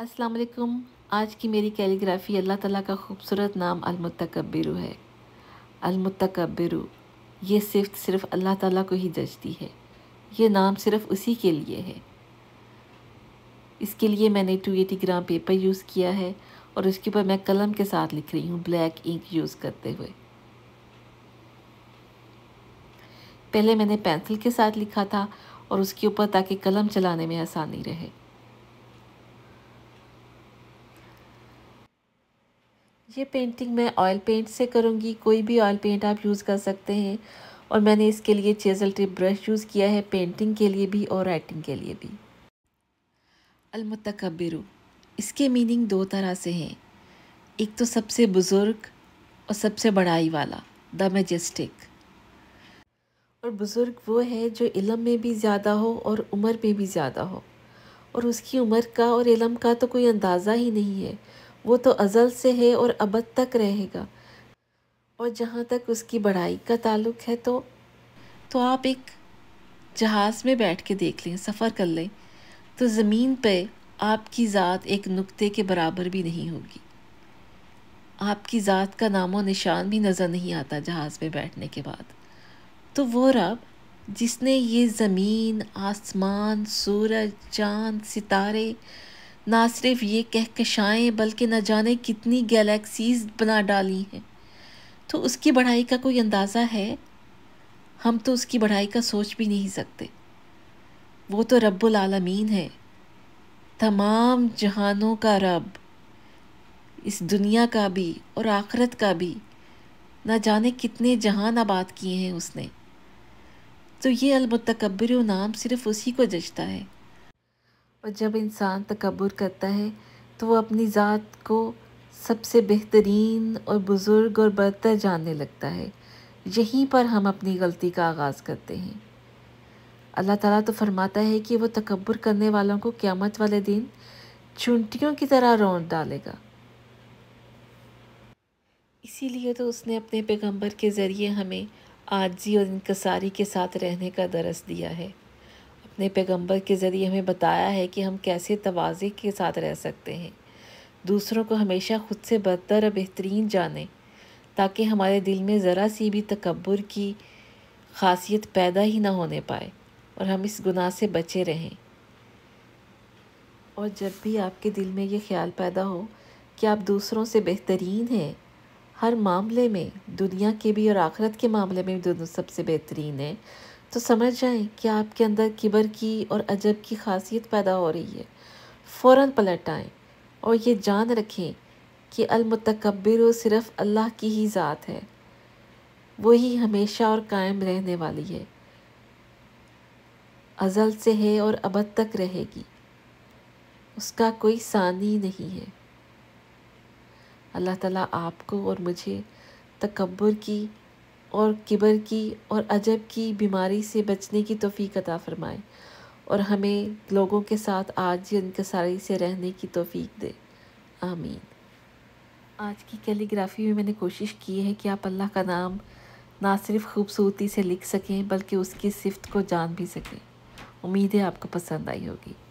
अस्सलाम वालेकुम आज की मेरी कैलीग्राफी अल्लाह ताला का खूबसूरत नाम अलमुतकबिरु है अलमुतकबिरु ये सिर्फ सिर्फ अल्लाह ताला को ही जजती है ये नाम सिर्फ उसी के लिए है इसके लिए मैंने two eighty gram paper use किया है और उसके ऊपर मैं कलम के साथ लिख रही हूँ ब्लैक इंक यूज़ करते हुए पहले मैंने पेंसिल के साथ लिखा था और उसके ऊपर ताकि कलम चलाने में आसानी रहे ये पेंटिंग मैं ऑयल पेंट से करूँगी कोई भी ऑयल पेंट आप यूज़ कर सकते हैं और मैंने इसके लिए चेजल टिप ब्रश यूज़ किया है पेंटिंग के लिए भी और राइटिंग के लिए भी अलमतकबिरु इसके मीनिंग दो तरह से हैं एक तो सबसे बुज़ुर्ग और सबसे बड़ाई वाला द मेजेस्टिक और बुज़ुर्ग वो है जो इलम में भी ज़्यादा हो और उम्र में भी ज़्यादा हो और उसकी उम्र का और इलम का तो कोई अंदाज़ा ही नहीं है वो तो अज़ल से है और अबद तक रहेगा और जहाँ तक उसकी बढ़ाई का ताल्लुक है तो तो आप एक जहाज़ में बैठ के देख लें सफ़र कर लें तो ज़मीन पे आपकी ज़ात एक नुक्ते के बराबर भी नहीं होगी आपकी ज़ात का नामो निशान भी नज़र नहीं आता जहाज़ में बैठने के बाद तो वो रब जिसने ये ज़मीन आसमान सूरज चाँद सितारे ना सिर्फ ये कहकशाएँ बल्कि न जाने कितनी गैलेक्सीज बना डाली हैं तो उसकी बढ़ाई का कोई अंदाज़ा है हम तो उसकी बढ़ाई का सोच भी नहीं सकते वो तो रब्बुल आलमीन है तमाम जहानों का रब इस दुनिया का भी और आखरत का भी ना जाने कितने जहान आबाद किए हैं उसने तो ये अलमतकबर नाम सिर्फ़ उसी को जचता है और जब इंसान तकबर करता है तो वो अपनी ज़ात को सबसे बेहतरीन और बुज़ुर्ग और बदतर जानने लगता है यहीं पर हम अपनी गलती का आगाज़ करते हैं अल्लाह ताला तो फरमाता है कि वो तकबर करने वालों को क़्यामत वाले दिन चुनटियों की तरह रौन डालेगा इसीलिए तो उसने अपने पैगंबर के ज़रिए हमें आजी और इनकसारी के साथ रहने का दरस दिया है ने पैगंबर के ज़रिए हमें बताया है कि हम कैसे तोज़े के साथ रह सकते हैं दूसरों को हमेशा खुद से बदतर और बेहतरीन जाने ताकि हमारे दिल में ज़रा सी भी तकबर की खासियत पैदा ही ना होने पाए और हम इस गुनाह से बचे रहें और जब भी आपके दिल में ये ख्याल पैदा हो कि आप दूसरों से बेहतरीन हैं हर मामले में दुनिया के भी और आखरत के मामले में भी दोनों सबसे बेहतरीन हैं तो समझ जाएं कि आपके अंदर किबर की और अजब की खासियत पैदा हो रही है फ़ौर पलट आएँ और ये जान रखें कि अलमतकबर सिर्फ़ अल्लाह की ही ज़ात है वही हमेशा और कायम रहने वाली है अज़ल से है और अबद तक रहेगी उसका कोई सानी नहीं है अल्लाह ताला आपको और मुझे तकबर की और किबर की और अजब की बीमारी से बचने की तोफ़ी अता फ़रमाए और हमें लोगों के साथ आज ही इनकसारी से रहने की तोफ़ी दे आमीन आज की कैलीग्राफी में मैंने कोशिश की है कि आप अल्लाह का नाम ना सिर्फ खूबसूरती से लिख सकें बल्कि उसकी सिफ्त को जान भी सकें उम्मीद है आपको पसंद आई होगी